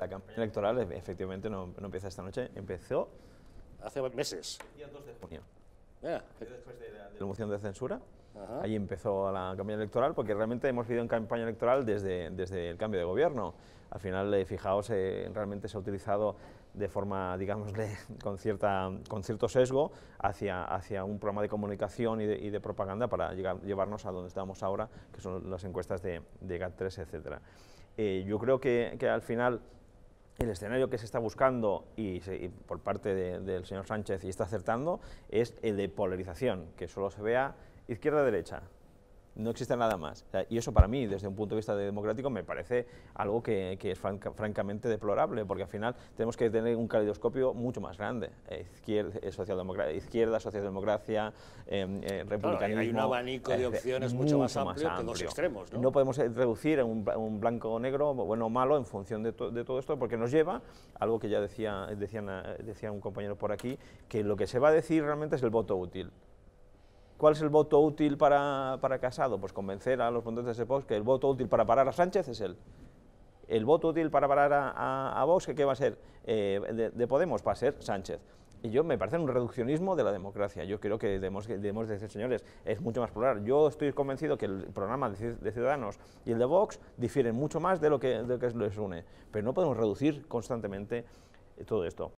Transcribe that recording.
la campaña electoral e-, efectivamente no, no, empieza esta noche, empezó hace meses. El día 2 de junio. Después de la, moción de censura, ahí empezó la campaña electoral, porque realmente hemos vivido en campaña electoral desde, desde el cambio de gobierno. Al final, eh, fijaos, eh, realmente se ha utilizado de forma, digamos, con, cierta, con cierto sesgo hacia, hacia un programa de comunicación y de, propaganda para llegar, llevarnos a donde estamos ahora, que son las encuestas de, de GAT3, etc. Eh, yo creo que, que al final el escenario que se está buscando y, por parte del señor Sánchez y está acertando es el de polarización, que solo se vea izquierda-derecha, no existe nada más. y eso para mí, desde un punto de vista democrático, me parece algo que, es francamente deplorable, porque al final tenemos que tener un caleidoscopio mucho más grande. Eh, izquierda, socialdemocracia, izquierda, socialdemocracia, eh, republicanismo... hay un abanico de eh, opciones mucho, más, amplio, que los extremos, ¿no? podemos reducir en un, blanco o negro, bueno o malo, en función de, todo esto, porque nos lleva, algo que ya decía, decía un compañero por aquí, que lo que se va a decir realmente es el voto útil. ¿Cuál es el voto útil para, para Casado? Pues convencer a los votantes de Vox que el voto útil para parar a Sánchez es él. El voto útil para parar a, Vox, ¿qué va a ser? Eh, de, Podemos va a ser Sánchez. Y yo me parece un reduccionismo de la democracia. Yo creo que debemos, decir, señores, es mucho más plural. Yo estoy convencido que el programa de Ciudadanos y el de Vox difieren mucho más de lo que les une. Pero no podemos reducir constantemente todo esto.